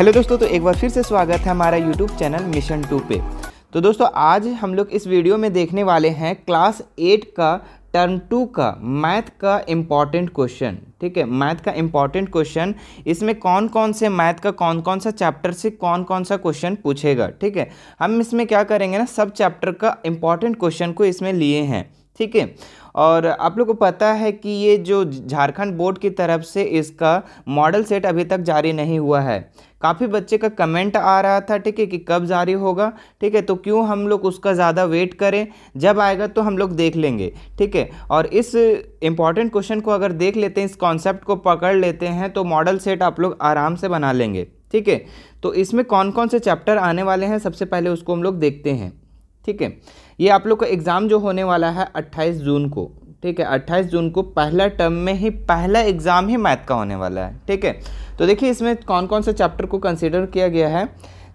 Hello दोस्तों तो एक बार फिर से स्वागत है हमारा यूट्यूब चैनल मिशन टू पे तो दोस्तों आज हम लोग इस वीडियो में देखने वाले हैं क्लास एट का टर्म टू का मैथ का इम्पॉर्टेंट क्वेश्चन ठीक है मैथ का इम्पॉर्टेंट क्वेश्चन इसमें कौन कौन से मैथ का कौन कौन सा चैप्टर से कौन कौन सा क्वेश्चन पूछेगा ठीक है हम इसमें क्या करेंगे ना सब चैप्टर का इम्पॉर्टेंट क्वेश्चन को इसमें लिए हैं ठीक है और आप लोग को पता है कि ये जो झारखंड बोर्ड की तरफ से इसका मॉडल सेट अभी तक जारी नहीं हुआ है काफ़ी बच्चे का कमेंट आ रहा था ठीक है कि कब जारी होगा ठीक है तो क्यों हम लोग उसका ज़्यादा वेट करें जब आएगा तो हम लोग देख लेंगे ठीक है और इस इम्पॉर्टेंट क्वेश्चन को अगर देख लेते हैं इस कॉन्सेप्ट को पकड़ लेते हैं तो मॉडल सेट आप लोग आराम से बना लेंगे ठीक है तो इसमें कौन कौन से चैप्टर आने वाले हैं सबसे पहले उसको हम लोग देखते हैं ठीक है ये आप लोग का एग्ज़ाम जो होने वाला है अट्ठाईस जून को ठीक है 28 जून को पहला टर्म में ही पहला एग्ज़ाम ही मैथ का होने वाला है ठीक है तो देखिए इसमें कौन कौन से चैप्टर को कंसिडर किया गया है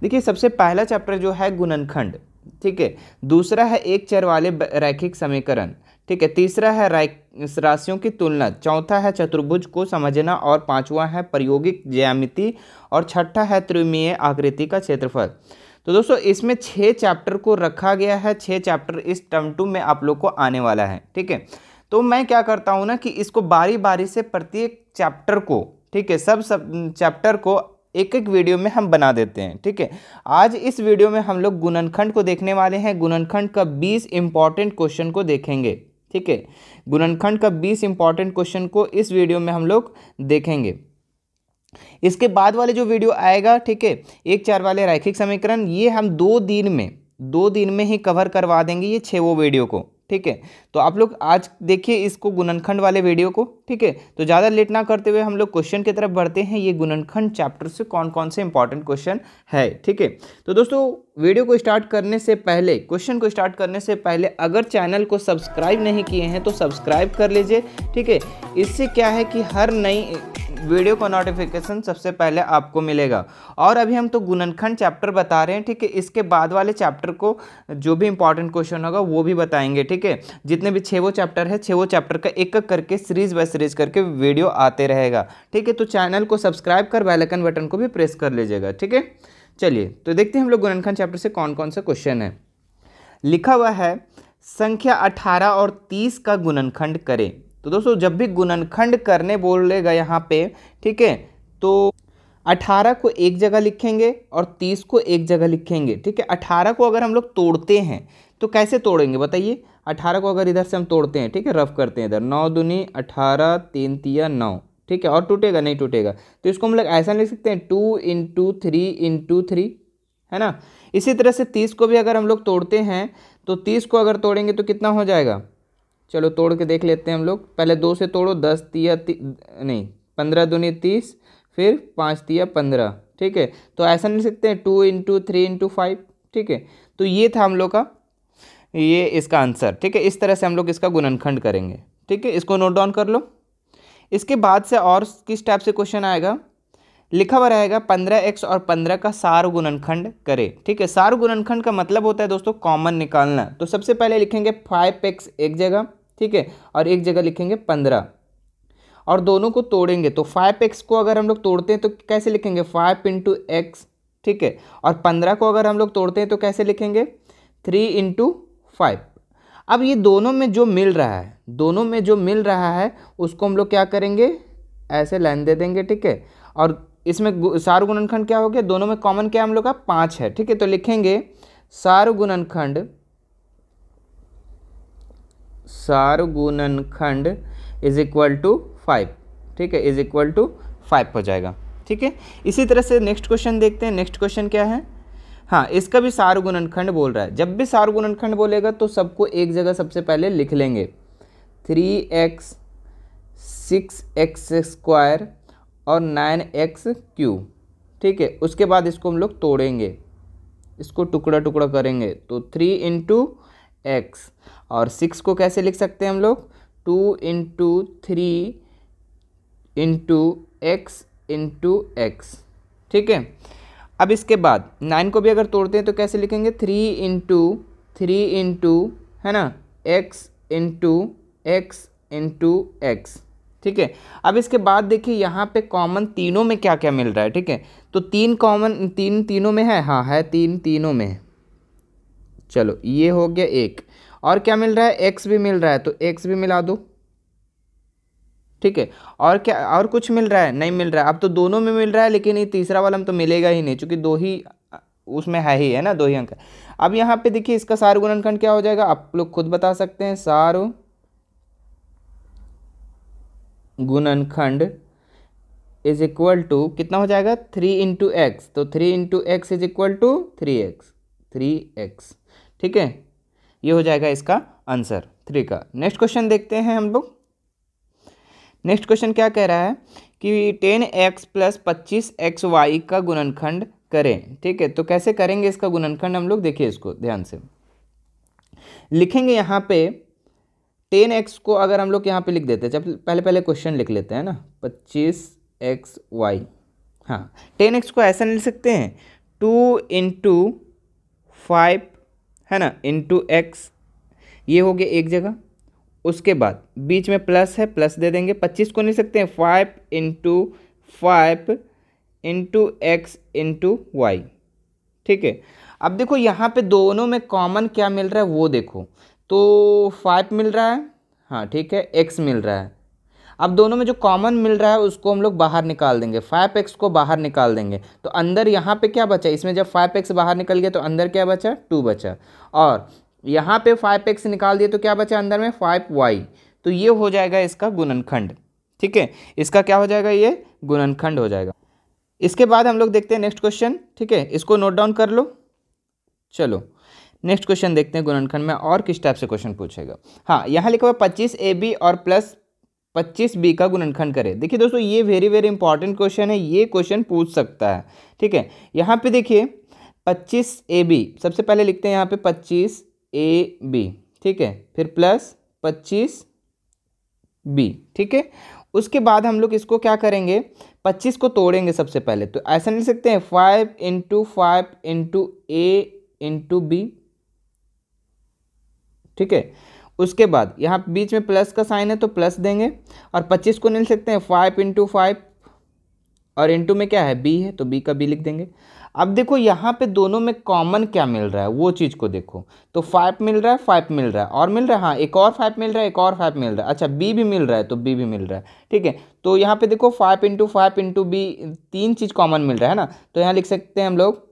देखिए सबसे पहला चैप्टर जो है गुणनखंड ठीक है दूसरा है एक चर वाले रैखिक समीकरण ठीक है तीसरा है राशियों की तुलना चौथा है चतुर्भुज को समझना और पांचवा है प्रायोगिक ज्यामिति और छठा है त्रिमीय आकृति का क्षेत्रफल तो दोस्तों इसमें छः चैप्टर को रखा गया है छः चैप्टर इस टर्म टू में आप लोग को आने वाला है ठीक है तो मैं क्या करता हूँ ना कि इसको बारी बारी से प्रत्येक चैप्टर को ठीक है सब सब चैप्टर को एक एक वीडियो में हम बना देते हैं ठीक है आज इस वीडियो में हम लोग गुणनखंड को देखने वाले हैं गुणनखंड का बीस इंपॉर्टेंट क्वेश्चन को देखेंगे ठीक है गुणनखंड का बीस इंपॉर्टेंट क्वेश्चन को इस वीडियो में हम लोग देखेंगे इसके बाद वाले जो वीडियो आएगा ठीक है एक चार वाले रैखिक समीकरण ये हम दो दिन में दो दिन में ही कवर करवा देंगे ये छः वो वीडियो को ठीक है तो आप लोग आज देखिए इसको गुणनखंड वाले वीडियो को ठीक है तो ज़्यादा लेट ना करते हुए हम लोग क्वेश्चन की तरफ बढ़ते हैं ये गुणनखंड चैप्टर से कौन कौन से इंपॉर्टेंट क्वेश्चन है ठीक है तो दोस्तों वीडियो को स्टार्ट करने से पहले क्वेश्चन को स्टार्ट करने से पहले अगर चैनल को सब्सक्राइब नहीं किए हैं तो सब्सक्राइब कर लीजिए ठीक है इससे क्या है कि हर नई वीडियो का नोटिफिकेशन सबसे पहले आपको मिलेगा और अभी हम तो गुणनखंड चैप्टर बता रहे हैं ठीक है इसके बाद वाले चैप्टर को जो भी इंपॉर्टेंट क्वेश्चन होगा वो भी बताएंगे ठीक ठीक है जितने भी छः वो चैप्टर है छः वो चैप्टर का एक एक करके सीरीज बाय सीरीज करके वीडियो आते रहेगा ठीक है तो चैनल को सब्सक्राइब कर बेलाइकन बटन को भी प्रेस कर लीजिएगा ठीक है चलिए तो देखते हैं हम लोग गुननखंड चैप्टर से कौन कौन सा क्वेश्चन है लिखा हुआ है संख्या 18 और 30 का गुणनखंड करें तो दोस्तों जब भी गुणनखंड करने बोलेगा यहाँ पे ठीक है तो 18 को एक जगह लिखेंगे और 30 को एक जगह लिखेंगे ठीक है 18 को अगर हम लोग तोड़ते हैं तो कैसे तोड़ेंगे बताइए अठारह को अगर इधर से हम तोड़ते हैं ठीक है रफ करते हैं इधर नौ दुनी अठारह तीन तिया नौ ठीक है और टूटेगा नहीं टूटेगा तो इसको हम लोग ऐसा लिख सकते हैं two into three into three है ना इसी तरह से तीस को भी अगर हम लोग तोड़ते हैं तो तीस को अगर तोड़ेंगे तो कितना हो जाएगा चलो तोड़ के देख लेते हैं हम लोग पहले दो से तोड़ो दस तिया नहीं पंद्रह दुनी तीस फिर पाँच तिया पंद्रह ठीक है तो ऐसा लिख सकते हैं two into three into five ठीक है तो ये था हम लोग का ये इसका आंसर ठीक है इस तरह से हम लोग इसका गुणनखंड करेंगे ठीक है इसको नोट डाउन कर लो इसके बाद से और किस टाइप से क्वेश्चन आएगा लिखा हुआ रहेगा पंद्रह एक्स और पंद्रह का सार गुणनखंड करें ठीक है सार गुणनखंड का मतलब होता है दोस्तों कॉमन निकालना तो सबसे पहले लिखेंगे फाइव एक्स एक जगह ठीक है और एक जगह लिखेंगे पंद्रह और दोनों को तोड़ेंगे तो फाइव एक्स को अगर हम लोग तोड़ते हैं तो कैसे लिखेंगे फाइव इंटू एक्स ठीक है और पंद्रह को अगर हम लोग तोड़ते हैं तो कैसे लिखेंगे थ्री इंटू फाइव अब ये दोनों में जो मिल रहा है दोनों में जो मिल रहा है उसको हम लोग क्या करेंगे ऐसे लाइन दे देंगे ठीक है और इसमें सार गुणनखंड क्या हो गया दोनों में कॉमन क्या हम लोग का पाँच है ठीक है तो लिखेंगे सार गुणनखंड सार गुणनखंड इज इक्वल टू फाइव ठीक है इज इक्वल टू फाइव हो जाएगा ठीक है इसी तरह से नेक्स्ट क्वेश्चन देखते हैं नेक्स्ट क्वेश्चन क्या है हाँ इसका भी सार गुणनखंड बोल रहा है जब भी सार गुणनखंड बोलेगा तो सबको एक जगह सबसे पहले लिख लेंगे three X six X square और नाइन एक्स क्यू ठीक है उसके बाद इसको हम लोग तोड़ेंगे इसको टुकड़ा टुकड़ा करेंगे तो थ्री इंटू एक्स और सिक्स को कैसे लिख सकते हैं हम लोग two into three into x into x ठीक है अब इसके बाद नाइन को भी अगर तोड़ते हैं तो कैसे लिखेंगे थ्री इंटू थ्री इंटू है ना X into x into x ठीक है अब इसके बाद देखिए यहाँ पे कॉमन तीनों में क्या क्या मिल रहा है ठीक है तो तीन कॉमन तीन तीनों में है हाँ है तीन तीनों में चलो ये हो गया एक और क्या मिल रहा है एक्स भी मिल रहा है तो एक्स भी मिला दो ठीक है और क्या और कुछ मिल रहा है नहीं मिल रहा है अब तो दोनों में मिल रहा है लेकिन ये तीसरा वाला हम तो मिलेगा ही नहीं चूँकि दो ही उसमें है ही है ना दो ही अंक अब यहाँ पे देखिए इसका सार गुणनखंड क्या हो जाएगा आप लोग खुद बता सकते हैं सार गुणनखंड इज इक्वल टू कितना हो जाएगा थ्री इंटू एक्स तो three into X is equal to three X three X ठीक है ये हो जाएगा इसका आंसर थ्री का नेक्स्ट क्वेश्चन देखते हैं हम लोग नेक्स्ट क्वेश्चन क्या कह रहा है कि टेन एक्स प्लस पच्चीस एक्स वाई का गुणनखंड करें ठीक है तो कैसे करेंगे इसका गुणनखंड हम लोग देखिए इसको ध्यान से लिखेंगे यहाँ पे टेन एक्स को अगर हम लोग यहाँ पे लिख देते हैं जब पहले पहले क्वेश्चन लिख लेते हैं ना पच्चीस एक्स वाई हाँ टेन एक्स को ऐसा नहीं लिख सकते हैं टू इंटू फाइव है ना इंटू एक्स ये हो गया एक जगह उसके बाद बीच में प्लस है प्लस दे देंगे पच्चीस को नहीं सकते हैं five into five into x into Y ठीक है अब देखो यहाँ पे दोनों में कॉमन क्या मिल रहा है वो देखो तो फाइव मिल रहा है हाँ ठीक है एक्स मिल रहा है अब दोनों में जो कॉमन मिल रहा है उसको हम लोग बाहर निकाल देंगे फाइव एक्स को बाहर निकाल देंगे तो अंदर यहाँ पे क्या बचा इसमें जब फाइव एक्स बाहर निकल गया तो अंदर क्या बचा टू बचा और यहाँ पे फाइव एक्स निकाल दिए तो क्या बचा अंदर में फाइव वाई तो ये हो जाएगा इसका गुणनखंड ठीक है इसका क्या हो जाएगा ये गुणनखंड हो जाएगा इसके बाद हम लोग देखते हैं नेक्स्ट क्वेश्चन ठीक है इसको नोट डाउन कर लो चलो नेक्स्ट क्वेश्चन देखते हैं गुणनखंड में और किस टाइप से क्वेश्चन पूछेगा हाँ यहाँ लिखा हुआ पच्चीस ए बी और प्लस पच्चीस बी का गुणनखंड करें देखिए दोस्तों ये वेरी वेरी इंपॉर्टेंट क्वेश्चन है ये क्वेश्चन पूछ सकता है ठीक है यहाँ पे देखिए पच्चीस ए बी सबसे पहले लिखते हैं यहाँ पे पच्चीस ए बी ठीक है फिर प्लस पच्चीस बी ठीक है उसके बाद हम लोग इसको क्या करेंगे पच्चीस को तोड़ेंगे सबसे पहले तो ऐसा नहीं सकते हैं five into five into A into B ठीक है उसके बाद यहाँ बीच में प्लस का साइन है तो प्लस देंगे और 25 को नहीं लिख सकते हैं फाइव इंटू फाइव और इंटू में क्या है बी है तो बी का बी लिख देंगे अब देखो यहाँ पे दोनों में कॉमन क्या मिल रहा है वो चीज़ को देखो तो फाइव मिल रहा है फाइव मिल रहा है और मिल रहा है हाँ एक और फाइव मिल रहा है एक और फाइव मिल रहा है अच्छा बी भी मिल रहा है तो बी भी मिल रहा है ठीक है तो यहाँ पे देखो five into five into B तीन चीज़ कॉमन मिल रहा है ना तो यहाँ लिख सकते हैं हम लोग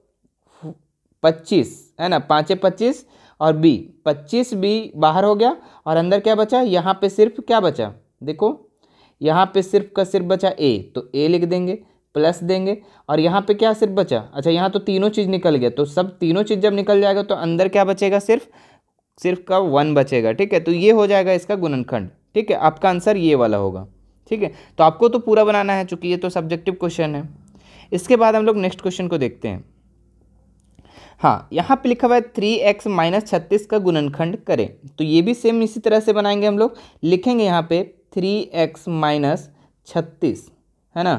पच्चीस है ना पाँचे पच्चीस और बी पच्चीस बी बाहर हो गया और अंदर क्या बचा यहाँ पर सिर्फ क्या बचा देखो यहाँ पर सिर्फ का सिर्फ बचा ए तो ए लिख देंगे प्लस देंगे और यहाँ पे क्या सिर्फ बचा अच्छा यहाँ तो तीनों चीज़ निकल गया तो सब तीनों चीज़ जब निकल जाएगा तो अंदर क्या बचेगा सिर्फ सिर्फ का वन बचेगा ठीक है तो ये हो जाएगा इसका गुणनखंड ठीक है आपका आंसर ये वाला होगा ठीक है तो आपको तो पूरा बनाना है चूंकि ये तो सब्जेक्टिव क्वेश्चन है इसके बाद हम लोग नेक्स्ट क्वेश्चन को देखते हैं हाँ यहाँ पे लिखा हुआ है थ्री एक्स माइनस छत्तीस का गुणनखंड करें तो ये भी सेम इसी तरह से बनाएंगे हम लोग लिखेंगे यहाँ पे थ्री एक्स माइनस छत्तीस है ना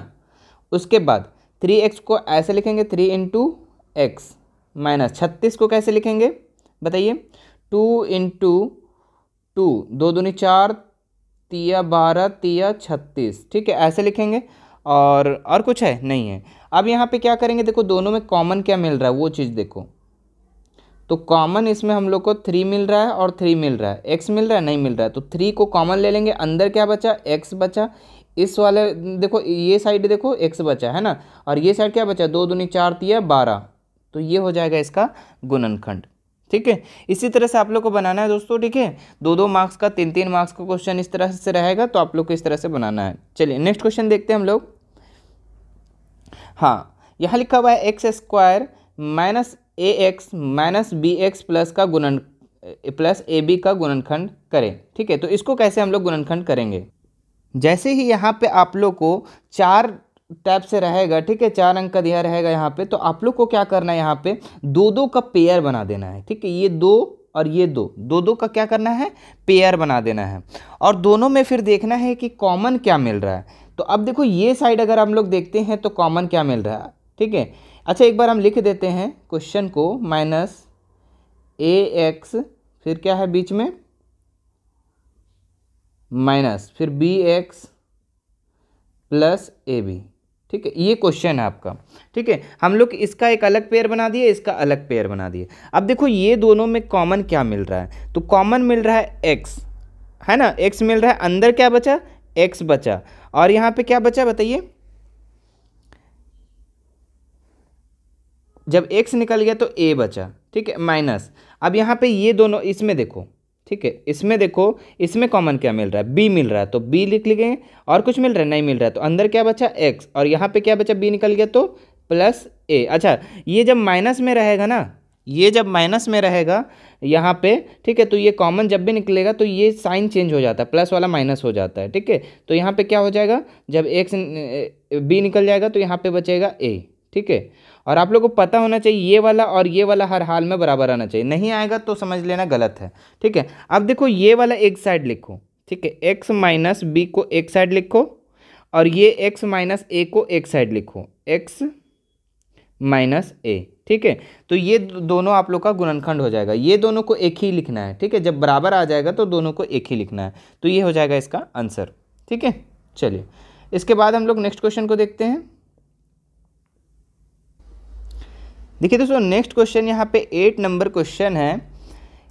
उसके बाद थ्री एक्स को ऐसे लिखेंगे थ्री इंटू एक्स माइनस छत्तीस को कैसे लिखेंगे बताइए टू इंटू टू दो दूनी चार तिया बारह तिया छत्तीस ठीक है ऐसे लिखेंगे और और कुछ है नहीं है अब यहाँ पे क्या करेंगे देखो दोनों में कॉमन क्या मिल रहा है वो चीज़ देखो तो कॉमन इसमें हम लोग को थ्री मिल रहा है और थ्री मिल रहा है एक्स मिल रहा है नहीं मिल रहा है तो थ्री को कॉमन ले लेंगे अंदर क्या बचा एक्स बचा इस वाले देखो ये साइड देखो एक्स बचा है ना और ये साइड क्या बचा दो दूनी चार तीया बारह तो ये हो जाएगा इसका गुणनखंड ठीक है इसी तरह से आप लोग को बनाना है दोस्तों ठीक है दो दो मार्क्स का तीन तीन मार्क्स का क्वेश्चन इस तरह से रहेगा तो आप लोग को इस तरह से बनाना है चलिए नेक्स्ट क्वेश्चन देखते हैं हम लोग हाँ यहाँ लिखा हुआ है x square minus A X minus B X plus का गुणन प्लस ए बी का गुणनखंड करें ठीक है तो इसको कैसे हम लोग गुणनखंड करेंगे जैसे ही यहाँ पे आप लोग को चार टैप से रहेगा ठीक है चार अंक का दिया रहेगा यहाँ पे तो आप लोग को क्या करना है यहाँ पे दो दो का पेयर बना देना है ठीक है ये दो और ये दो दो दो का क्या करना है पेयर बना देना है और दोनों में फिर देखना है कि कॉमन क्या मिल रहा है तो अब देखो ये साइड अगर हम लोग देखते हैं तो कॉमन क्या मिल रहा है ठीक है अच्छा एक बार हम लिख देते हैं क्वेश्चन को माइनस ए एक्स फिर क्या है बीच में माइनस फिर B X plus A B ठीक है ये क्वेश्चन है आपका ठीक है हम लोग इसका एक अलग पेयर बना दिए इसका अलग पेयर बना दिए अब देखो ये दोनों में कॉमन क्या मिल रहा है तो कॉमन मिल रहा है एक्स है ना एक्स मिल रहा है अंदर क्या बचा एक्स बचा और यहाँ पे क्या बचा बताइए जब एक्स निकल गया तो ए बचा ठीक है माइनस अब यहाँ पे ये दोनों इसमें देखो ठीक है इसमें देखो इसमें कॉमन क्या मिल रहा है बी मिल रहा है तो बी लिख लिए और कुछ मिल रहा है नहीं मिल रहा है तो अंदर क्या बचा एक्स और यहाँ पे क्या बचा बी निकल गया तो प्लस ए अच्छा ये जब माइनस में रहेगा ना ये जब माइनस में रहेगा यहाँ पे ठीक है तो ये कॉमन जब भी निकलेगा तो ये साइन चेंज हो जाता है प्लस वाला माइनस हो जाता है ठीक है तो यहाँ पे क्या हो जाएगा जब एक्स बी निकल जाएगा तो यहाँ पे बचेगा ए ठीक है और आप लोग को पता होना चाहिए ये वाला और ये वाला हर हाल में बराबर आना चाहिए नहीं आएगा तो समझ लेना गलत है ठीक है अब देखो ये वाला एक साइड लिखो ठीक है एक्स माइनस बी को एक साइड लिखो और ये एक्स माइनस ए को एक साइड लिखो एक्स माइनस ए ठीक है तो ये दोनों आप लोग का गुणनखंड हो जाएगा ये दोनों को एक ही लिखना है ठीक है जब बराबर आ जाएगा तो दोनों को एक ही लिखना है तो ये हो जाएगा इसका आंसर ठीक है चलिए इसके बाद हम लोग नेक्स्ट क्वेश्चन को देखते हैं देखिए दोस्तों नेक्स्ट क्वेश्चन यहाँ पे एट नंबर क्वेश्चन है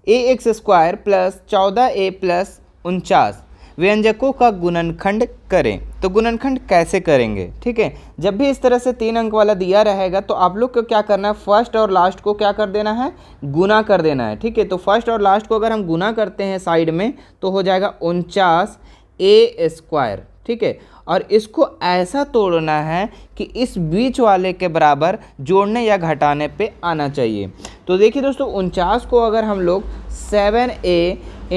ए एक्स स्क्वायर प्लस चौदह ए प्लस उनचास व्यंजकों का गुणनखंड करें तो गुणनखंड कैसे करेंगे ठीक है जब भी इस तरह से तीन अंक वाला दिया रहेगा तो आप लोग को क्या करना है फर्स्ट और लास्ट को क्या कर देना है गुना कर देना है ठीक है तो फर्स्ट और लास्ट को अगर हम गुना करते हैं साइड में तो हो जाएगा उनचास ए स्क्वायर ठीक है और इसको ऐसा तोड़ना है कि इस बीच वाले के बराबर जोड़ने या घटाने पे आना चाहिए तो देखिए दोस्तों उनचास को अगर हम लोग seven A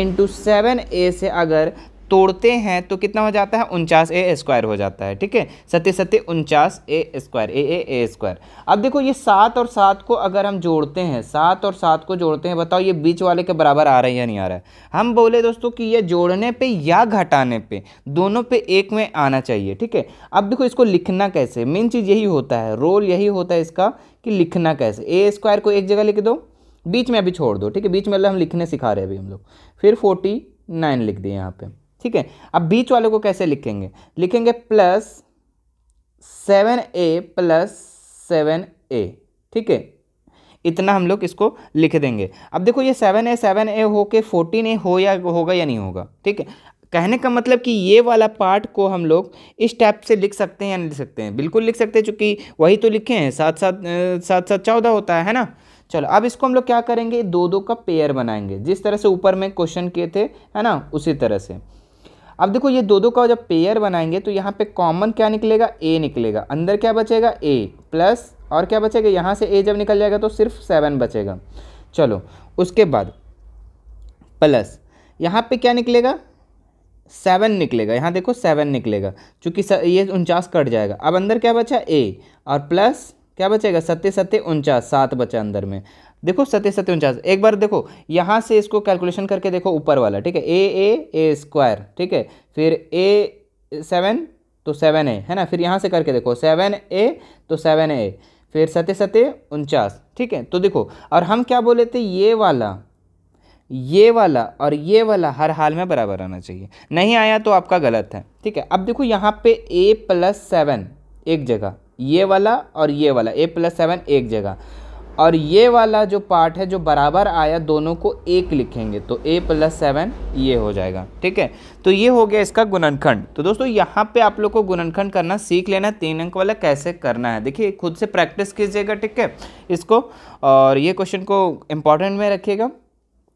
into seven A से अगर तोड़ते हैं तो कितना हो जाता है उनचास ए स्क्वायर हो जाता है ठीक है सत्य सत्य उनचास ए स्क्वायर ए ए ए स्क्वायर अब देखो ये सात और सात को अगर हम जोड़ते हैं सात और सात को जोड़ते हैं बताओ ये बीच वाले के बराबर आ रहा है या नहीं आ रहा है हम बोले दोस्तों कि ये जोड़ने पे या घटाने पे दोनों पे एक में आना चाहिए ठीक है अब देखो इसको लिखना कैसे मेन चीज़ यही होता है रोल यही होता है इसका कि लिखना कैसे ए स्क्वायर को एक जगह लिख दो बीच में अभी छोड़ दो ठीक है बीच में मतलब हम लिखने सिखा रहे हैं अभी हम लोग फिर फोर्टी नाइन लिख दिए यहाँ पर ठीक है अब बीच वाले को कैसे लिखेंगे लिखेंगे plus seven A plus seven A ठीक है इतना हम लोग इसको लिख देंगे अब देखो ये सेवन ए सेवन ए हो के फोर्टीन ए हो या होगा या नहीं होगा ठीक है कहने का मतलब कि ये वाला पार्ट को हम लोग इस टाइप से लिख सकते हैं या नहीं लिख सकते हैं बिल्कुल लिख सकते हैं चूँकि वही तो लिखे हैं साथ साथ साथ साथ चौदह होता है है ना चलो अब इसको हम लोग क्या करेंगे दो दो का पेयर बनाएंगे जिस तरह से ऊपर में क्वेश्चन किए थे है ना उसी तरह से अब देखो ये दो दो का जब पेयर बनाएंगे तो यहाँ पे कॉमन क्या निकलेगा ए निकलेगा अंदर क्या बचेगा ए प्लस और क्या बचेगा यहाँ से ए जब निकल जाएगा तो सिर्फ सेवन बचेगा चलो उसके बाद प्लस यहाँ पे क्या निकलेगा सेवन निकलेगा यहाँ देखो सेवन निकलेगा चूँकि ये उनचास कट जाएगा अब अंदर क्या बचा ए और प्लस क्या बचेगा सत्ते सत्ते उनचास सात बचा अंदर में देखो सत्य सत्य उनचास एक बार देखो यहाँ से इसको कैलकुलेशन करके देखो ऊपर वाला ठीक है ए ए ए स्क्वायर ठीक है फिर ए सेवन तो सेवन ए है ना फिर यहाँ से करके देखो सेवन ए तो सेवन ए फिर सत्य सत्य उनचास ठीक है तो देखो और हम क्या बोले थे ये वाला ये वाला और ये वाला हर हाल में बराबर आना चाहिए नहीं आया तो आपका गलत है ठीक है अब देखो यहाँ पे ए प्लस सेवन एक जगह ये वाला और ये वाला ए प्लस सेवन एक जगह और ये वाला जो पार्ट है जो बराबर आया दोनों को एक लिखेंगे तो ए प्लस सेवन ये हो जाएगा ठीक है तो ये हो गया इसका गुणनखंड तो दोस्तों यहाँ पे आप लोग को गुणनखंड करना सीख लेना तीन अंक वाला कैसे करना है देखिए खुद से प्रैक्टिस कीजिएगा ठीक है इसको और ये क्वेश्चन को इम्पॉर्टेंट में रखिएगा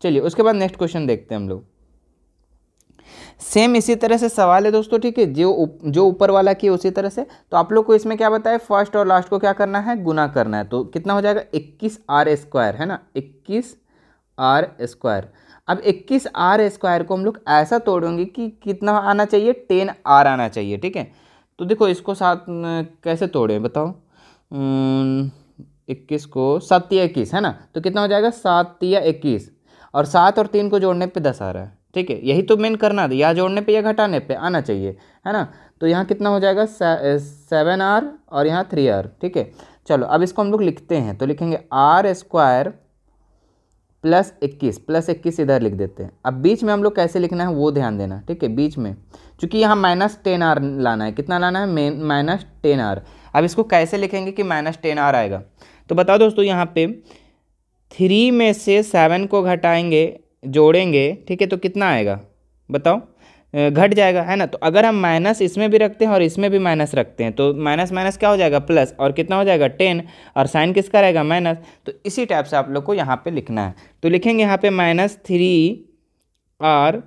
चलिए उसके बाद नेक्स्ट क्वेश्चन देखते हैं हम लोग सेम इसी तरह से सवाल है दोस्तों ठीक है जो जो ऊपर वाला की उसी तरह से तो आप लोग को इसमें क्या बताया फर्स्ट और लास्ट को क्या करना है गुना करना है तो कितना हो जाएगा इक्कीस आर स्क्वायर है ना इक्कीस आर स्क्वायर अब इक्कीस आर स्क्वायर को हम लोग ऐसा तोड़ेंगे कि कितना आना चाहिए टेन आर आना चाहिए ठीक है तो देखो इसको सात कैसे तोड़ें बताओ इक्कीस को सात या इक्कीस है ना तो कितना हो जाएगा सात या इक्कीस और सात और तीन को जोड़ने पे दस आ रहा है ठीक है यही तो मेन करना था या जोड़ने पे या घटाने पे आना चाहिए है ना तो यहाँ कितना हो जाएगा सेवन आर और यहाँ थ्री आर ठीक है चलो अब इसको हम लोग लिखते हैं तो लिखेंगे आर स्क्वायर प्लस इक्कीस प्लस इक्कीस इधर लिख देते हैं अब बीच में हम लोग कैसे लिखना है वो ध्यान देना ठीक है बीच में क्योंकि यहाँ माइनस टेन आर लाना है कितना लाना है माइनस टेन आर अब इसको कैसे लिखेंगे कि माइनस टेन आर आएगा तो बताओ दोस्तों यहाँ पे थ्री में से सेवन को घटाएंगे जोड़ेंगे ठीक है तो कितना आएगा बताओ घट जाएगा है ना तो अगर हम माइनस इसमें भी रखते हैं और इसमें भी माइनस रखते हैं तो माइनस माइनस क्या हो जाएगा प्लस और कितना हो जाएगा टेन और साइन किसका रहेगा माइनस तो इसी टाइप से आप लोग को यहाँ पे लिखना है तो लिखेंगे यहाँ पे minus three R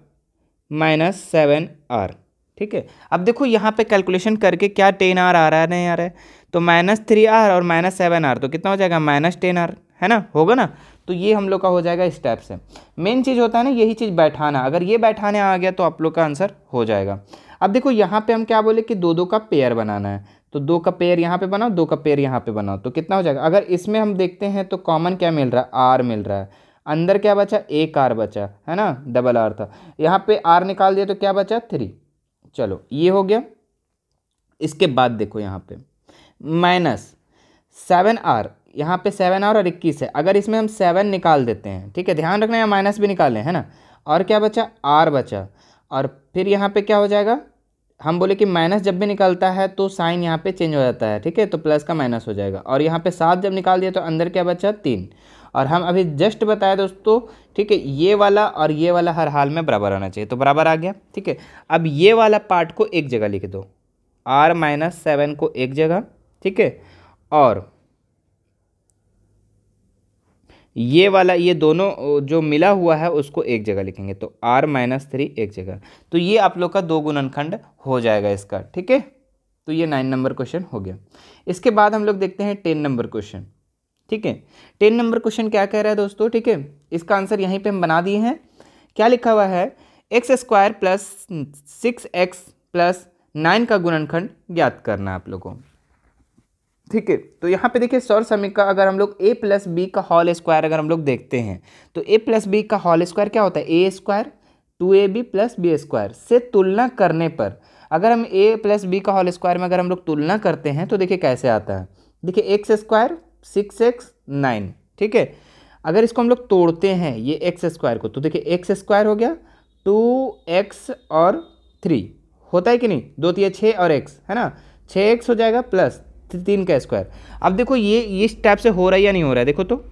minus seven R ठीक है अब देखो यहाँ पे कैलकुलेशन करके क्या टेन आर आ रहा है नहीं आ रहा है तो माइनस थ्री आर और माइनस सेवन आर तो कितना हो जाएगा माइनस टेन आर है ना होगा ना तो ये हम लोग का हो जाएगा स्टेप से मेन चीज़ होता है ना यही चीज़ बैठाना अगर ये बैठाने आ गया तो आप लोग का आंसर हो जाएगा अब देखो यहाँ पे हम क्या बोले कि दो दो का पेयर बनाना है तो दो का पेयर यहाँ पे बनाओ दो का पेयर यहाँ पे बनाओ तो कितना हो जाएगा अगर इसमें हम देखते हैं तो कॉमन क्या मिल रहा है आर मिल रहा है अंदर क्या बचा एक आर बचा है ना डबल आर था यहाँ पे आर निकाल दिया तो क्या बचा थ्री चलो ये हो गया इसके बाद देखो यहाँ पे माइनस सेवन आर यहाँ पे सेवन और इक्कीस है अगर इसमें हम सेवन निकाल देते हैं ठीक है ध्यान रखना यहाँ माइनस भी निकालें है ना और क्या बचा आर बचा और फिर यहाँ पे क्या हो जाएगा हम बोले कि माइनस जब भी निकलता है तो साइन यहाँ पे चेंज हो जाता है ठीक है तो प्लस का माइनस हो जाएगा और यहाँ पे सात जब निकाल दिया तो अंदर क्या बचा तीन और हम अभी जस्ट बताया दोस्तों ठीक है ये वाला और ये वाला हर हाल में बराबर आना चाहिए तो बराबर आ गया ठीक है अब ये वाला पार्ट को एक जगह लिख दो आर माइनस सेवन को एक जगह ठीक है और ये वाला ये दोनों जो मिला हुआ है उसको एक जगह लिखेंगे तो आर माइनस थ्री एक जगह तो ये आप लोग का दो गुणनखंड हो जाएगा इसका ठीक है तो ये नाइन नंबर क्वेश्चन हो गया इसके बाद हम लोग देखते हैं टेन नंबर क्वेश्चन ठीक है टेन नंबर क्वेश्चन क्या कह रहा है दोस्तों ठीक है इसका आंसर यहीं पे हम बना दिए हैं क्या लिखा हुआ है x square plus six X plus nine का गुणनखंड ज्ञात करना है आप लोगों को ठीक है तो यहाँ पे देखिए सौर समीकरण का अगर हम लोग ए प्लस बी का हॉल स्क्वायर अगर हम लोग देखते हैं तो ए प्लस बी का हॉल स्क्वायर क्या होता है A square two A B plus B square से तुलना करने पर अगर हम ए प्लस बी का हॉल स्क्वायर में अगर हम लोग तुलना करते हैं तो देखिए कैसे आता है देखिए X square six X nine ठीक है अगर इसको हम लोग तोड़ते हैं ये एक्स स्क्वायर को तो देखिए एक्स स्क्वायर हो गया टू एक्स और थ्री होता है कि नहीं दो तीन छः और एक्स है ना छः एक्स हो जाएगा प्लस तीन का स्क्वायर अब देखो ये ये टाइप से हो रहा है या नहीं हो रहा है देखो तो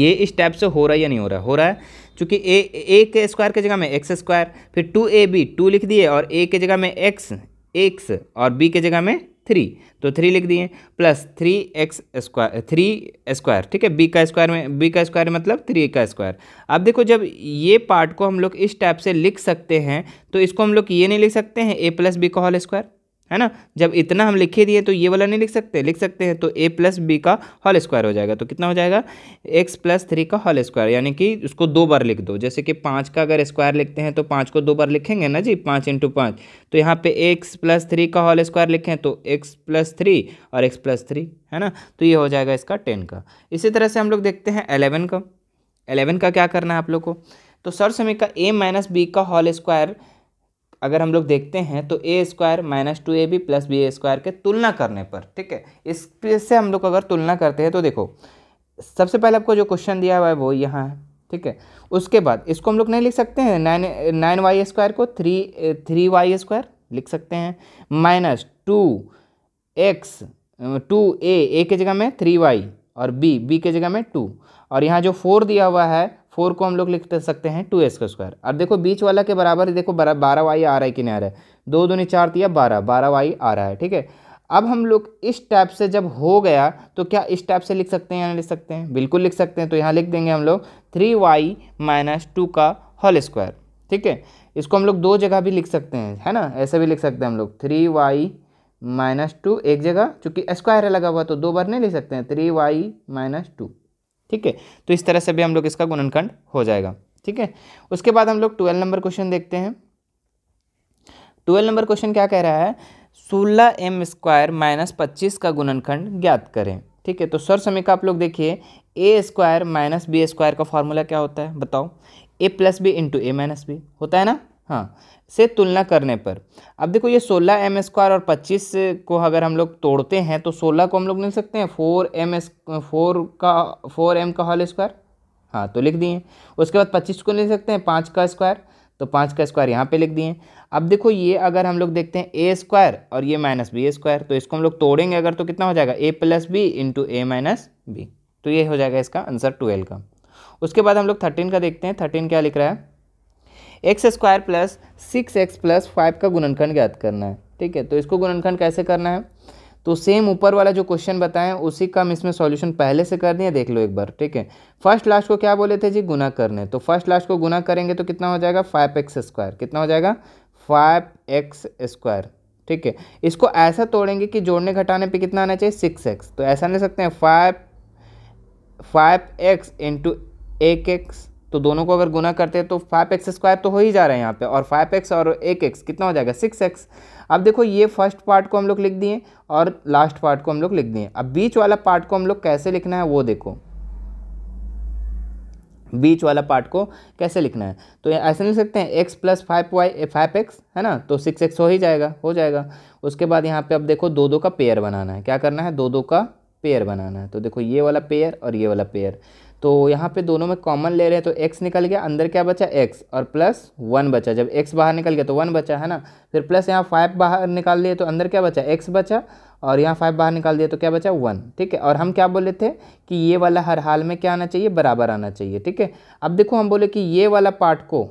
ये इस टाइप से हो रहा है या नहीं हो रहा है हो रहा है चूँकि ए ए के स्क्वायर की जगह में एक्स स्क्वायर फिर टू ए बी टू लिख दिए और ए के जगह में एक्स एक्स और बी के जगह में थ्री तो थ्री लिख दिए plus three X square three square ठीक है बी का स्क्वायर में बी का स्क्वायर मतलब थ्री का स्क्वायर अब देखो जब ये पार्ट को हम लोग इस टाइप से लिख सकते हैं तो इसको हम लोग ये नहीं लिख सकते हैं ए प्लस बी का होल स्क्वायर है ना जब इतना हम लिखे दिए तो ये वाला नहीं लिख सकते लिख सकते हैं तो ए प्लस बी का होल स्क्वायर हो जाएगा तो कितना हो जाएगा एक्स प्लस थ्री का होल स्क्वायर यानी कि उसको दो बार लिख दो जैसे कि पाँच का अगर स्क्वायर लिखते हैं तो पाँच को दो बार लिखेंगे ना जी पाँच इंटू पाँच तो यहाँ पे एक्स प्लस थ्री का होल स्क्वायर लिखें तो एक्स प्लस थ्री और एक्स प्लस थ्री है ना तो ये हो जाएगा इसका टेन का इसी तरह से हम लोग देखते हैं एलेवन का एलेवन का क्या करना है आप लोग को तो सर समी का ए माइनस बी का होल स्क्वायर अगर हम लोग देखते हैं तो A square minus two A B plus B A square के तुलना करने पर ठीक है इससे हम लोग अगर तुलना करते हैं तो देखो सबसे पहले आपको जो क्वेश्चन दिया हुआ है वो यहाँ है ठीक है उसके बाद इसको हम लोग नहीं लिख सकते हैं नाइन नाइन वाई स्क्वायर को थ्री थ्री वाई स्क्वायर लिख सकते हैं minus two X two A A के जगह में थ्री वाई और बी बी के जगह में टू और यहाँ जो फोर दिया हुआ है फोर को हम लोग लिख तो सकते हैं टू एस का स्क्वायर और देखो बीच वाला के बराबर देखो बारह वाई आ रहा है कि नहीं आ रहा है दो दो नहीं चार दिया तो बारह बारह वाई आ रहा है ठीक है अब हम लोग इस टाइप से जब हो गया तो क्या इस टाइप से लिख सकते हैं यहाँ लिख सकते हैं बिल्कुल लिख सकते हैं तो यहाँ लिख देंगे हम लोग थ्री वाई माइनस टू का होल स्क्वायर ठीक है इसको हम लोग दो जगह भी लिख सकते हैं है ना ऐसे भी लिख सकते हैं हम लोग थ्री वाई माइनस टू एक जगह चूँकि स्क्वायर लगा हुआ तो दो बार नहीं लिख सकते हैं थ्री वाई माइनस टू ठीक है तो इस तरह से भी हम लोग इसका गुणनखंड हो जाएगा ठीक है उसके बाद हम लोग ट्वेल्व नंबर क्वेश्चन देखते हैं ट्वेल्व नंबर क्वेश्चन क्या कह रहा है सोलह एम स्क्वायर माइनस पच्चीस का गुणनखंड ज्ञात करें ठीक है तो सर का आप लोग देखिए A square minus B square का फॉर्मूला क्या होता है बताओ A plus B into A minus B होता है ना हाँ से तुलना करने पर अब देखो ये 16 एम स्क्वायर और 25 को अगर हम लोग तोड़ते हैं तो 16 को हम लोग लिख सकते हैं फोर एम फोर का फोर एम का हॉल स्क्वायर हाँ तो लिख दिए उसके बाद 25 को लिख सकते हैं पाँच का स्क्वायर तो पाँच का स्क्वायर यहाँ पे लिख दिए अब देखो ये अगर हम लोग देखते हैं ए स्क्वायर और ये माइनस बी स्क्वायर तो इसको हम लोग तोड़ेंगे अगर तो कितना हो जाएगा A plus B into A minus B तो ये हो जाएगा इसका आंसर ट्वेल्व का उसके बाद हम लोग थर्टीन का देखते हैं थर्टीन क्या लिख रहा है x square plus six X plus five का गुणनखंड ज्ञात करना है ठीक है तो इसको गुणनखंड कैसे करना है तो सेम ऊपर वाला जो क्वेश्चन बताएं उसी का हम इसमें सॉल्यूशन पहले से कर दिए देख लो एक बार ठीक है फर्स्ट लास्ट को क्या बोले थे जी गुना करने तो फर्स्ट लास्ट को गुना करेंगे तो कितना हो जाएगा फाइव एक्स स्क्वायर कितना हो जाएगा फाइव एक्स स्क्वायर ठीक है इसको ऐसा तोड़ेंगे कि जोड़ने घटाने पर कितना आना चाहिए सिक्स एक्स तो ऐसा नहीं सकते हैं फाइव फाइव एक्स इंटू एक एक्स तो दोनों को अगर गुना करते हैं तो फाइव एक्स स्क्वायर तो हो ही जा रहा है यहाँ पे और फाइव एक्स और एक एक्स कितना हो जाएगा सिक्स एक्स अब देखो ये फर्स्ट पार्ट को हम लोग लिख दिए और लास्ट पार्ट को हम लोग लिख दिए अब बीच वाला पार्ट को हम लोग कैसे लिखना है वो देखो बीच वाला पार्ट को कैसे लिखना है तो ऐसे लिख सकते हैं X plus five Y five X है ना तो सिक्स एक्स हो ही जाएगा हो जाएगा उसके बाद यहाँ पे अब देखो दो दो का पेयर बनाना है क्या करना है दो दो का पेयर बनाना है तो देखो ये वाला पेयर और ये वाला पेयर तो यहाँ पे दोनों में कॉमन ले रहे हैं तो एक्स निकल गया अंदर क्या बचा एक्स और प्लस वन बचा जब एक्स बाहर निकल गया तो वन बचा है ना फिर प्लस यहाँ फाइव बाहर निकाल लिए तो अंदर क्या बचा एक्स बचा और यहाँ फाइव बाहर निकाल दिया तो क्या बचा वन ठीक है और हम क्या बोले थे कि ये वाला हर हाल में क्या आना चाहिए बराबर आना चाहिए ठीक है अब देखो हम बोले कि ये वाला पार्ट को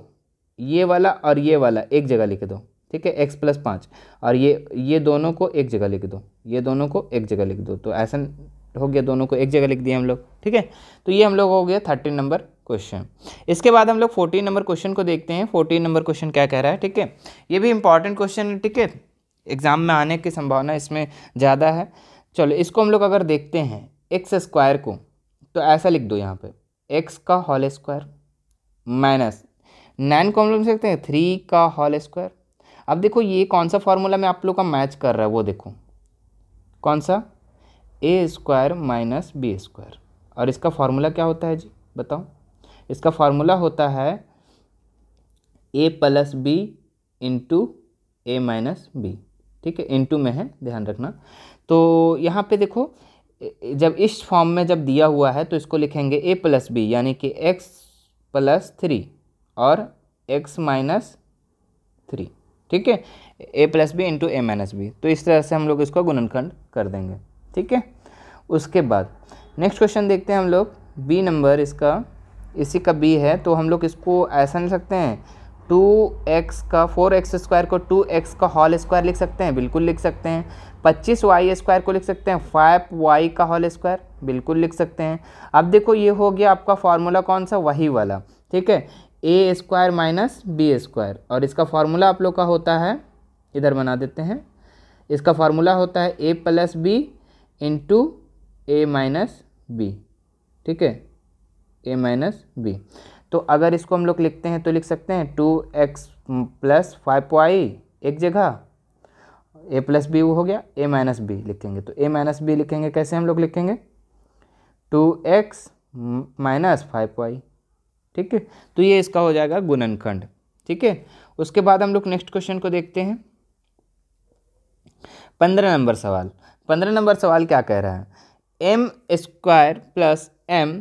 ये वाला और ये वाला एक जगह लिख दो ठीक है एक्स प्लस पाँच और ये ये दोनों को एक जगह लिख दो ये दोनों को एक जगह लिख दो तो ऐसा हो गया दोनों को एक जगह लिख दिया हम लोग ठीक है तो ये हम लोग हो गया थर्टीन नंबर क्वेश्चन इसके बाद हम लोग फोर्टीन नंबर क्वेश्चन को देखते हैं फोर्टीन नंबर क्वेश्चन क्या कह रहा है ठीक है ये भी इंपॉर्टेंट क्वेश्चन है ठीक है एग्ज़ाम में आने की संभावना इसमें ज़्यादा है चलो इसको हम लोग अगर देखते हैं एक्स स्क्वायर को तो ऐसा लिख दो यहाँ पे एक्स का होल स्क्वायर माइनस नाइन को हम लोग देखते सकते हैं थ्री का होल स्क्वायर अब देखो ये कौन सा फॉर्मूला में आप लोग का मैच कर रहा है वो देखो कौन सा A square minus B square और इसका फार्मूला क्या होता है जी बताओ इसका फार्मूला होता है A plus B into A minus B ठीक है इंटू में है ध्यान रखना तो यहाँ पे देखो जब इस फॉर्म में जब दिया हुआ है तो इसको लिखेंगे ए प्लस बी यानी कि एक्स प्लस थ्री और एक्स माइनस थ्री ठीक है A plus B into A minus B तो इस तरह से हम लोग इसका गुणनखंड कर देंगे ठीक है उसके बाद नेक्स्ट क्वेश्चन देखते हैं हम लोग बी नंबर इसका इसी का बी है तो हम लोग इसको ऐसा लिख सकते हैं टू एक्स का फोर एक्स स्क्वायर को टू एक्स का हॉल स्क्वायर लिख सकते हैं बिल्कुल लिख सकते हैं पच्चीस वाई स्क्वायर को लिख सकते हैं फाइव वाई का हॉल स्क्वायर बिल्कुल लिख सकते हैं अब देखो ये हो गया आपका फार्मूला कौन सा वही वाला ठीक है A square minus B square और इसका फार्मूला आप लोग का होता है इधर बना देते हैं इसका फार्मूला होता है A plus B into A minus B ठीक है ए माइनस बी तो अगर इसको हम लोग लिखते हैं तो लिख सकते हैं two X plus five Y एक जगह ए प्लस बी वो हो गया ए माइनस बी लिखेंगे तो ए माइनस बी लिखेंगे कैसे हम लोग लिखेंगे two x minus five Y ठीक है तो ये इसका हो जाएगा गुणनखंड ठीक है उसके बाद हम लोग नेक्स्ट क्वेश्चन को देखते हैं पंद्रह नंबर सवाल पंद्रह नंबर सवाल क्या कह रहा है M square plus M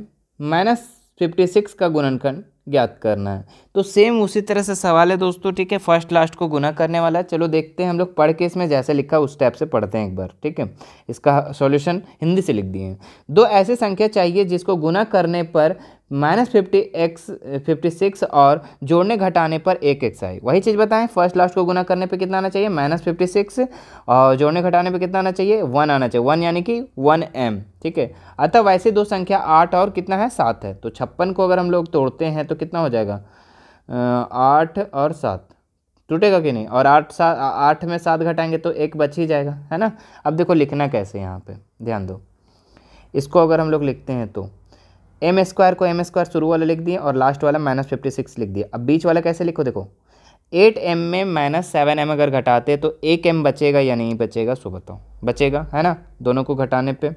minus fifty six का गुणनखंड ज्ञात करना है तो सेम उसी तरह से सवाल है दोस्तों ठीक है फर्स्ट लास्ट को गुना करने वाला है चलो देखते हैं हम लोग पढ़ के इसमें जैसे लिखा उस टाइप से पढ़ते हैं एक बार ठीक है इसका सॉल्यूशन हिंदी से लिख दिए हैं दो ऐसे संख्या चाहिए जिसको गुना करने पर minus fifty X fifty six और जोड़ने घटाने पर एक एक्स आई वही चीज़ बताएं फर्स्ट लास्ट को गुना करने पे कितना आना चाहिए माइनस फिफ्टी सिक्स और जोड़ने घटाने पे कितना आना चाहिए वन आना चाहिए वन यानी कि वन एम ठीक है अतः वैसे दो संख्या आठ और कितना है सात है तो छप्पन को अगर हम लोग तोड़ते हैं तो कितना हो जाएगा आठ और सात टूटेगा कि नहीं और आठ सात आठ में सात घटाएंगे तो एक बच ही जाएगा है ना अब देखो लिखना कैसे यहाँ पर ध्यान दो इसको अगर हम लोग लिखते हैं तो एम स्क्वायर को एम स्क्वायर शुरू वाला लिख दिए और लास्ट वाला माइनस फिफ्टी सिक्स लिख दिए अब बीच वाला कैसे लिखो देखो एट एम में माइनस सेवन एम अगर घटाते तो एक एम बचेगा या नहीं बचेगा सो बताओ बचेगा है ना दोनों को घटाने पे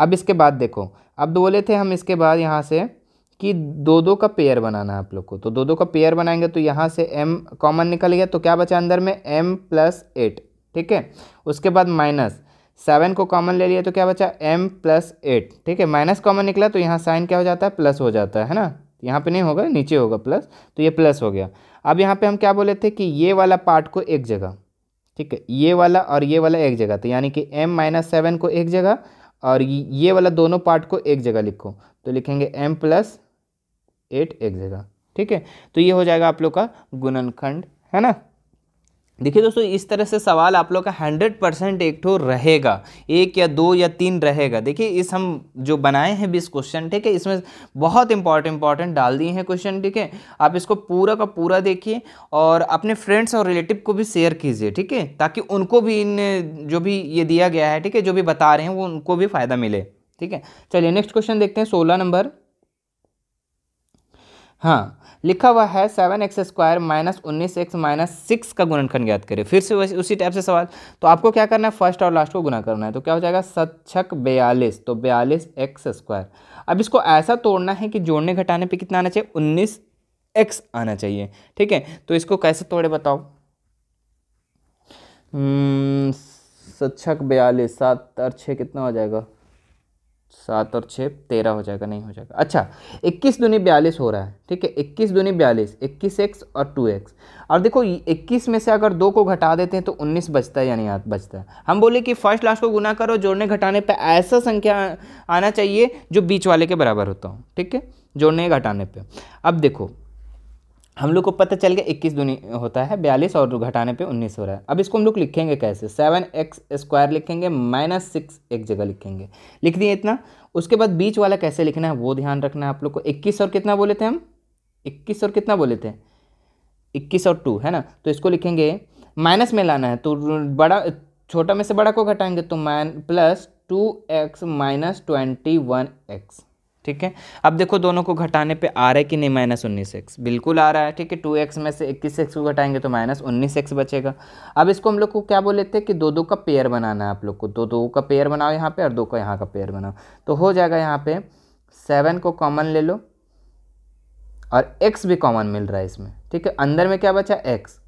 अब इसके बाद देखो अब तो बोले थे हम इसके बाद यहाँ से कि दो दो का पेयर बनाना है आप लोग को तो दो दो का पेयर बनाएंगे तो यहाँ से एम कॉमन निकल गया तो क्या बचा अंदर में एम प्लस एट ठीक है उसके बाद माइनस सेवन को कॉमन ले लिया तो क्या बचा एम प्लस एट ठीक है माइनस कॉमन निकला तो यहाँ साइन क्या हो जाता है प्लस हो जाता है ना यहाँ पे नहीं होगा नीचे होगा प्लस तो ये प्लस हो गया अब यहाँ पे हम क्या बोले थे कि ये वाला पार्ट को एक जगह ठीक है ये वाला और ये वाला एक जगह तो यानी कि एम माइनस सेवन को एक जगह और ये वाला दोनों पार्ट को एक जगह लिखो तो लिखेंगे एम प्लस एट एक जगह ठीक है तो ये हो जाएगा आप लोग का गुणनखंड है ना देखिए दोस्तों इस तरह से सवाल आप लोग का हंड्रेड परसेंट एक ठो रहेगा एक या दो या तीन रहेगा देखिए इस हम जो बनाए हैं बीस क्वेश्चन ठीक है इसमें बहुत इंपॉर्टेंट इंपॉर्टेंट डाल दिए हैं क्वेश्चन ठीक है आप इसको पूरा का पूरा देखिए और अपने फ्रेंड्स और रिलेटिव को भी शेयर कीजिए ठीक है ताकि उनको भी इन जो भी ये दिया गया है ठीक है जो भी बता रहे हैं वो उनको भी फ़ायदा मिले ठीक है चलिए नेक्स्ट क्वेश्चन देखते हैं सोलह नंबर हाँ लिखा हुआ है सेवन एक्स स्क्वायर माइनस उन्नीस एक्स माइनस सिक्स का गुणनखंड ज्ञात करें फिर से वैसे उसी टाइप से सवाल तो आपको क्या करना है फर्स्ट और लास्ट को गुना करना है तो क्या हो जाएगा सच्छक बयालीस तो बयालीस एक्स स्क्वायर अब इसको ऐसा तोड़ना है कि जोड़ने घटाने पर कितना आना चाहिए उन्नीस एक्स आना चाहिए ठीक है तो इसको कैसे तोड़े बताओ हम्म, सच्छक बयालीस सात और छः कितना हो जाएगा सात और छः तेरह हो जाएगा नहीं हो जाएगा अच्छा इक्कीस दूनी बयालीस हो रहा है ठीक है इक्कीस दूनी बयालीस इक्कीस एक्स और टू एक्स और देखो इक्कीस में से अगर दो को घटा देते हैं तो उन्नीस बचता है या नहीं बचता है हम बोले कि फर्स्ट लास्ट को गुना करो जोड़ने घटाने पर ऐसा संख्या आना चाहिए जो बीच वाले के बराबर होता हो ठीक है जोड़ने घटाने पर अब देखो हम लोग को पता चल गया इक्कीस दूनी होता है बयालीस और घटाने पे उन्नीस हो रहा है अब इसको हम लोग लिखेंगे कैसे सेवन एक्स स्क्वायर लिखेंगे माइनस सिक्स एक जगह लिखेंगे लिख दिए इतना उसके बाद बीच वाला कैसे लिखना है वो ध्यान रखना है आप लोग को इक्कीस और कितना बोले थे हम इक्कीस और कितना बोले थे इक्कीस और टू है ना तो इसको लिखेंगे माइनस में लाना है तो बड़ा छोटा में से बड़ा को घटाएंगे तो माइन plus two x minus twenty one x ठीक है अब देखो दोनों को घटाने पे आ रहा है कि नहीं माइनस उन्नीस एक्स बिल्कुल आ रहा है ठीक है टू एक्स में से इक्कीस एक्स को घटाएंगे तो माइनस उन्नीस एक्स बचेगा अब इसको हम लोग को क्या बोले थे कि दो दो का पेयर बनाना है आप लोग को दो दो का पेयर बनाओ यहाँ पे और दो का यहाँ का पेयर बनाओ तो हो जाएगा यहाँ पे सेवन को कॉमन ले लो और एक्स भी कॉमन मिल रहा है इसमें ठीक है अंदर में क्या बचा एक्स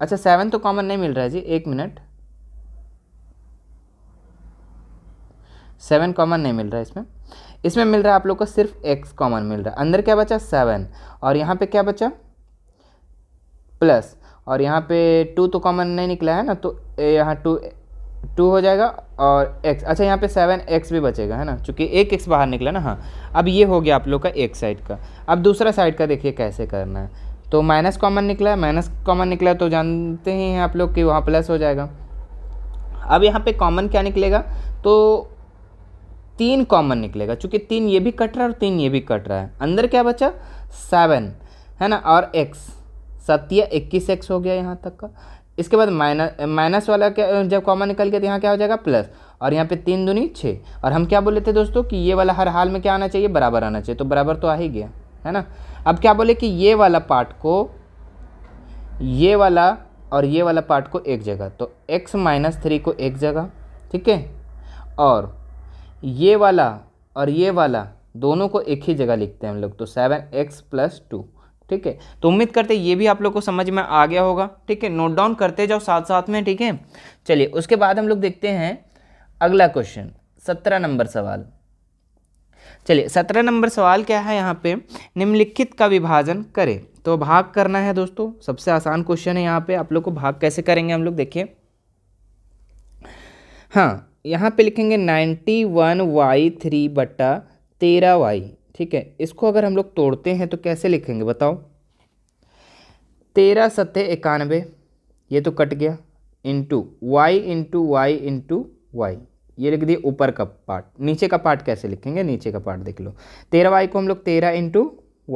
अच्छा सेवन तो कॉमन नहीं मिल रहा है जी एक मिनट सेवन कॉमन नहीं मिल रहा है इसमें इसमें मिल रहा है आप लोग को सिर्फ एक्स कॉमन मिल रहा है अंदर क्या बचा सेवन और यहाँ पे क्या बचा प्लस और यहाँ पे टू तो कॉमन नहीं निकला है ना तो यहाँ टू टू हो जाएगा और एक्स अच्छा यहाँ पे सेवन एक्स भी बचेगा है ना चूँकि एक एक्स बाहर निकला ना हाँ अब ये हो गया आप लोग का एक साइड का अब दूसरा साइड का देखिए कैसे करना है तो माइनस कॉमन निकला है माइनस कॉमन निकला तो जानते ही हैं आप लोग कि वहाँ प्लस हो जाएगा अब यहाँ पे कॉमन क्या निकलेगा तो तीन कॉमन निकलेगा चूंकि तीन ये भी कट रहा है और तीन ये भी कट रहा है अंदर क्या बचा सेवन है ना और एक्स सत्य इक्कीस एक्स हो गया यहाँ तक का इसके बाद माइनस माइनस वाला क्या जब कॉमन निकल गया तो यहाँ क्या हो जाएगा प्लस और यहाँ पे तीन दूनी छः और हम क्या बोले थे दोस्तों कि ये वाला हर हाल में क्या आना चाहिए बराबर आना चाहिए तो बराबर तो आ ही गया है ना अब क्या बोले कि ये वाला पार्ट को ये वाला और ये वाला पार्ट को एक जगह तो एक्स माइनस थ्री को एक जगह ठीक है और ये वाला और ये वाला दोनों को एक ही जगह लिखते हैं हम लोग तो सेवन एक्स प्लस टू ठीक है तो उम्मीद करते ये भी आप लोग को समझ में आ गया होगा ठीक है नोट डाउन करते जाओ साथ साथ में ठीक है चलिए उसके बाद हम लोग देखते हैं अगला क्वेश्चन सत्रह नंबर सवाल चलिए सत्रह नंबर सवाल क्या है यहाँ पे निम्नलिखित का विभाजन करें तो भाग करना है दोस्तों सबसे आसान क्वेश्चन है यहाँ पे आप लोग को भाग कैसे करेंगे हम लोग देखिए हाँ यहाँ पे लिखेंगे नाइन्टी वन वाई थ्री बट्टा तेरह वाई ठीक है इसको अगर हम लोग तोड़ते हैं तो कैसे लिखेंगे बताओ तेरह सत्ते इक्यानवे ये तो कट गया into y into y into y ये लिख दिए ऊपर का पार्ट नीचे का पार्ट कैसे लिखेंगे नीचे का पार्ट देख लो तेरह वाई को हम लोग तेरह इंटू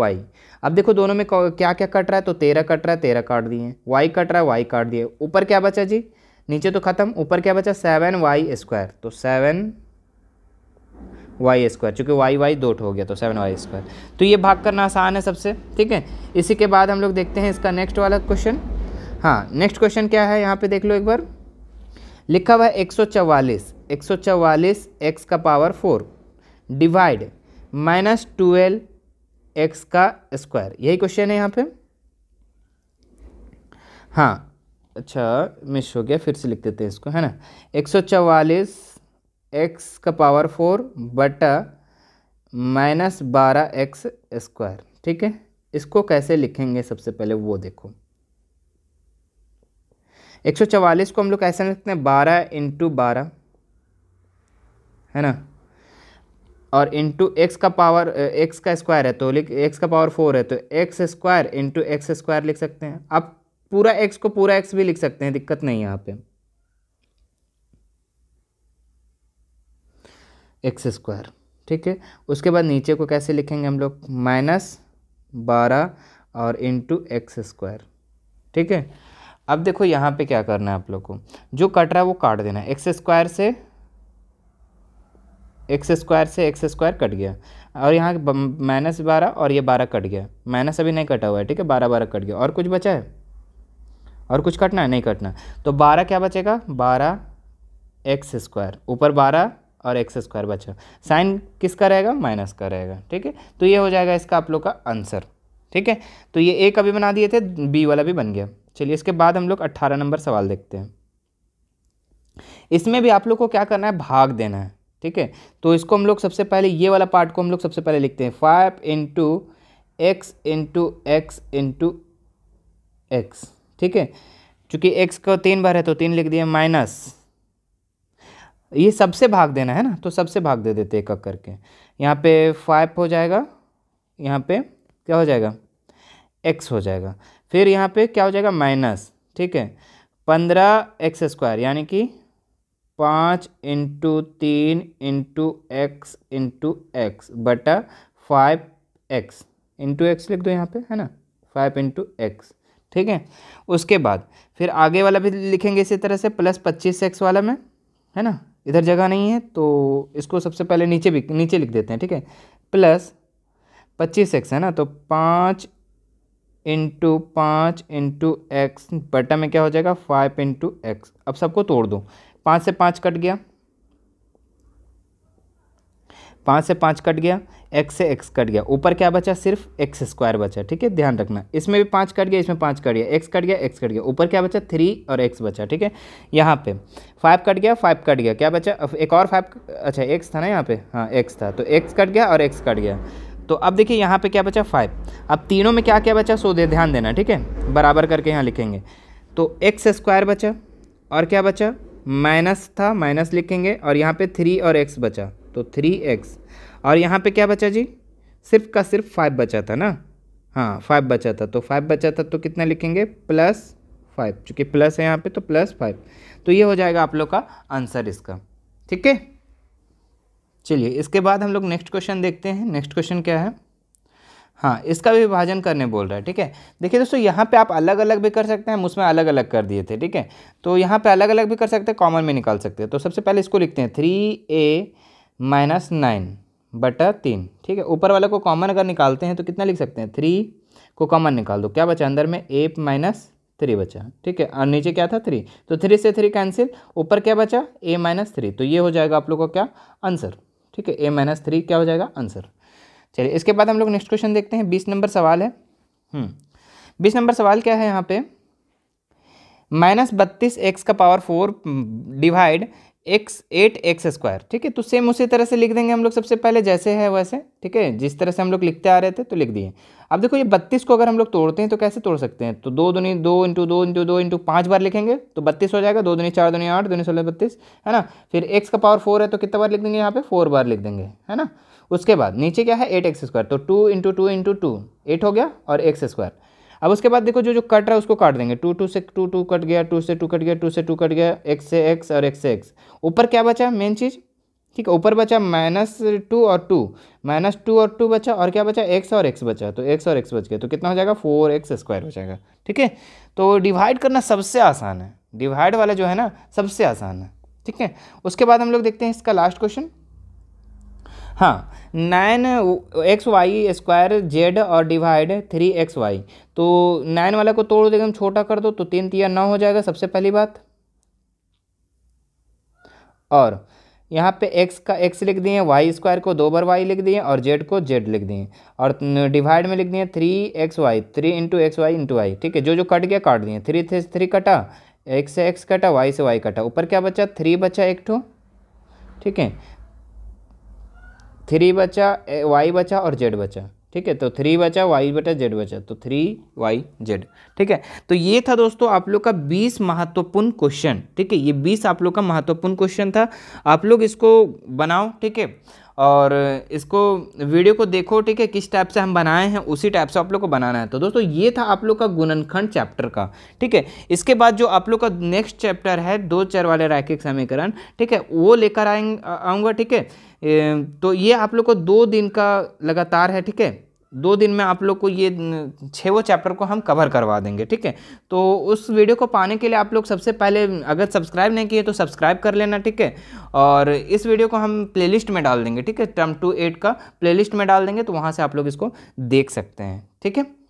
वाई अब देखो दोनों में क्या क्या कट रहा है तो तेरह कट रहा है तेरह काट दिए वाई कट रहा है वाई काट दिए ऊपर क्या बचा जी नीचे तो ख़त्म ऊपर क्या बचा सेवन वाई स्क्वायर तो सेवन वाई स्क्वायर चूँकि वाई वाई दो हो गया तो सेवन वाई स्क्वायर तो ये भाग करना आसान है सबसे ठीक है इसी के बाद हम लोग देखते हैं इसका नेक्स्ट वाला क्वेश्चन हाँ नेक्स्ट क्वेश्चन क्या है यहाँ पे देख लो एक बार लिखा हुआ है एक सौ चवालीस एक सौ चवालीस एक्स का power four divide minus twelve x का स्क्वायर यही क्वेश्चन है यहाँ पे हाँ अच्छा मिस हो गया फिर से लिख देते हैं इसको है ना एक सौ चवालीस एक्स का पावर फोर बटा माइनस बारह एक्स स्क्वायर ठीक है इसको कैसे लिखेंगे सबसे पहले वो देखो एक सौ चवालीस को हम लोग कैसे लिखते हैं बारह इंटू बारह है ना और इंटू एक्स का पावर एक्स का स्क्वायर है तो लिख एक्स का पावर फोर है तो x square into x square लिख सकते हैं अब पूरा एक्स को पूरा एक्स भी लिख सकते हैं दिक्कत नहीं यहाँ पे एक्स स्क्वायर ठीक है उसके बाद नीचे को कैसे लिखेंगे हम लोग माइनस बारह और इंटू एक्स स्क्वायर ठीक है अब देखो यहाँ पे क्या करना है आप लोग को जो कट रहा है वो काट देना है एक्स स्क्वायर से एक्स स्क्वायर से एक्स स्क्वायर कट गया और यहाँ माइनस बारह और ये बारह कट गया माइनस अभी नहीं कटा हुआ है ठीक है बारह बारह कट गया और कुछ बचा है और कुछ कटना है नहीं कटना तो बारह क्या बचेगा बारह एक्स स्क्वायर ऊपर बारह और एक्स स्क्वायर बचा साइन किसका रहेगा माइनस का रहेगा ठीक है तो ये हो जाएगा इसका आप लोग का आंसर ठीक है तो ये एक अभी बना दिए थे बी वाला भी बन गया चलिए इसके बाद हम लोग अट्ठारह नंबर सवाल देखते हैं इसमें भी आप लोग को क्या करना है भाग देना है ठीक है तो इसको हम लोग सबसे पहले ये वाला पार्ट को हम लोग सबसे पहले लिखते हैं five into x into x into x ठीक है चूँकि एक्स को तीन बार है तो तीन लिख दिए माइनस ये सबसे भाग देना है ना तो सबसे भाग दे देते एक एक करके यहाँ पे फाइव हो जाएगा यहाँ पे क्या हो जाएगा एक्स हो जाएगा फिर यहाँ पे क्या हो जाएगा माइनस ठीक है पंद्रह एक्स स्क्वायर यानी कि पाँच इंटू तीन इंटू एक्स इंटू एक्स बटा फाइव एक्स इंटू एक्स लिख दो यहाँ पे है ना फाइव इंटू एक्स ठीक है उसके बाद फिर आगे वाला भी लिखेंगे इसी तरह से प्लस पच्चीस एक्स वाला में है ना इधर जगह नहीं है तो इसको सबसे पहले नीचे भी नीचे लिख देते हैं ठीक है प्लस पच्चीस एक्स है ना तो पाँच इंटू पाँच इंटू एक्स बटा में क्या हो जाएगा फाइव इंटू एक्स अब सबको तोड़ दो पाँच से पाँच कट गया पाँच से पाँच कट गया एक्स से एक्स कट गया ऊपर क्या बचा सिर्फ एक्स स्क्वायर बचा ठीक है ध्यान रखना इसमें भी पाँच कट गया इसमें पाँच कट गया एक्स कट गया एक्स कट गया ऊपर क्या बचा थ्री और एक्स बचा ठीक है यहाँ पे फाइव कट गया फाइव कट गया क्या बचा एक और फाइव अच्छा एक्स था ना यहाँ पे हाँ एक्स था तो एक्स कट गया और एक्स कट गया तो अब देखिए यहाँ पे क्या बचा फाइव अब तीनों में क्या क्या बचा सो दे ध्यान देना ठीक है बराबर करके यहाँ लिखेंगे तो एक्स स्क्वायर बचा और क्या बचा माइनस था माइनस लिखेंगे और यहाँ पर थ्री और एक्स बचा तो थ्री एक्स और यहाँ पे क्या बचा जी सिर्फ का सिर्फ फाइव बचा था ना हाँ फाइव बचा था तो फाइव बचा था तो कितना लिखेंगे प्लस फाइव चूँकि प्लस है यहाँ पे तो प्लस फाइव तो ये हो जाएगा आप लोग का आंसर इसका ठीक है चलिए इसके बाद हम लोग नेक्स्ट क्वेश्चन देखते हैं नेक्स्ट क्वेश्चन क्या है हाँ इसका भी विभाजन करने बोल रहा है ठीक है देखिए दोस्तों यहाँ पे आप अलग अलग भी कर सकते हैं उसमें अलग अलग कर दिए थे ठीक है तो यहाँ पे अलग अलग भी कर सकते हैं कॉमन में निकाल सकते हैं तो सबसे पहले इसको लिखते हैं थ्री ए माइनस नाइन बटा तीन ठीक है ऊपर वाले को कॉमन अगर निकालते हैं तो कितना लिख सकते हैं थ्री को कॉमन निकाल दो क्या बचा अंदर में एट माइनस थ्री बचा ठीक है और नीचे क्या था थ्री तो थ्री से थ्री कैंसिल ऊपर क्या बचा ए माइनस थ्री तो ये हो जाएगा आप लोग का क्या आंसर ठीक है ए माइनस थ्री क्या हो जाएगा आंसर चलिए इसके बाद हम लोग नेक्स्ट क्वेश्चन देखते हैं बीस नंबर सवाल है हम्म। बीस नंबर सवाल क्या है यहाँ पे माइनस बत्तीस एक्स का power four divide x eight x square ठीक है तो सेम उसी तरह से लिख देंगे हम लोग सबसे पहले जैसे है वैसे ठीक है जिस तरह से हम लोग लिखते आ रहे थे तो लिख दिए अब देखो ये बत्तीस को अगर हम लोग तोड़ते हैं तो कैसे तोड़ सकते हैं तो दो दुनी दो इंटू दो इंटू दो इंटू पाँच बार लिखेंगे तो बत्तीस हो जाएगा दो दुनी चार दुनी आठ दुनी सोलह बत्तीस है ना फिर एक्स का पावर फोर है तो कितना बार लिख देंगे यहाँ पे फोर बार लिख देंगे है ना उसके बाद नीचे क्या है एट एक्स स्क्वायर तो two into two into two eight हो गया और एक्स स्क्वायर अब उसके बाद देखो जो जो कट रहा है उसको काट देंगे टू टू से टू टू कट गया टू से टू कट गया टू से टू कट गया एक्स से एक्स और एक्स से एक्स ऊपर क्या बचा मेन चीज़ ठीक है ऊपर बचा माइनस टू और टू माइनस टू और टू बचा और क्या बचा एक्स और एक्स बचा तो एक्स और एक्स बच गया तो कितना हो जाएगा फोर एक्स स्क्वायर हो जाएगा ठीक है तो डिवाइड करना सबसे आसान है डिवाइड वाला जो है ना सबसे आसान है ठीक है उसके बाद हम लोग देखते हैं इसका लास्ट क्वेश्चन हाँ nine x y square z और डिवाइड थ्री एक्स वाई तो नाइन वाला को तोड़ देगा छोटा कर दो तो तीन तिया नौ हो जाएगा सबसे पहली बात और यहाँ पे x का x लिख दिए वाई स्क्वायर को दो बार y लिख दिए और z को z लिख दिए और डिवाइड में लिख दिए three x y three into x y into Y ठीक है जो जो कट गया काट दिए थ्री थे थ्री कटा एक्स से एक्स कटा वाई से वाई कटा ऊपर क्या बचा थ्री बचा एक ठो ठीक है थ्री बचा वाई बचा और जेड बचा ठीक है तो थ्री बचा वाई बटा जेड बचा तो थ्री वाई जेड ठीक है तो ये था दोस्तों आप लोग का बीस महत्वपूर्ण क्वेश्चन ठीक है ये बीस आप लोग का महत्वपूर्ण क्वेश्चन था आप लोग इसको बनाओ ठीक है और इसको वीडियो को देखो ठीक है किस टाइप से हम बनाए हैं उसी टाइप से आप लोग को बनाना है तो दोस्तों ये था आप लोग का गुणनखंड चैप्टर का ठीक है इसके बाद जो आप लोग का नेक्स्ट चैप्टर है दो चर वाले रैखिक समीकरण ठीक है वो लेकर आएंगे आऊँगा ठीक है तो ये आप लोग को दो दिन का लगातार है ठीक है दो दिन में आप लोग को ये छः चैप्टर को हम कवर करवा देंगे ठीक है तो उस वीडियो को पाने के लिए आप लोग सबसे पहले अगर सब्सक्राइब नहीं किए तो सब्सक्राइब कर लेना ठीक है और इस वीडियो को हम प्लेलिस्ट में डाल देंगे ठीक है टर्म टू एट का प्लेलिस्ट में डाल देंगे तो वहाँ से आप लोग इसको देख सकते हैं ठीक है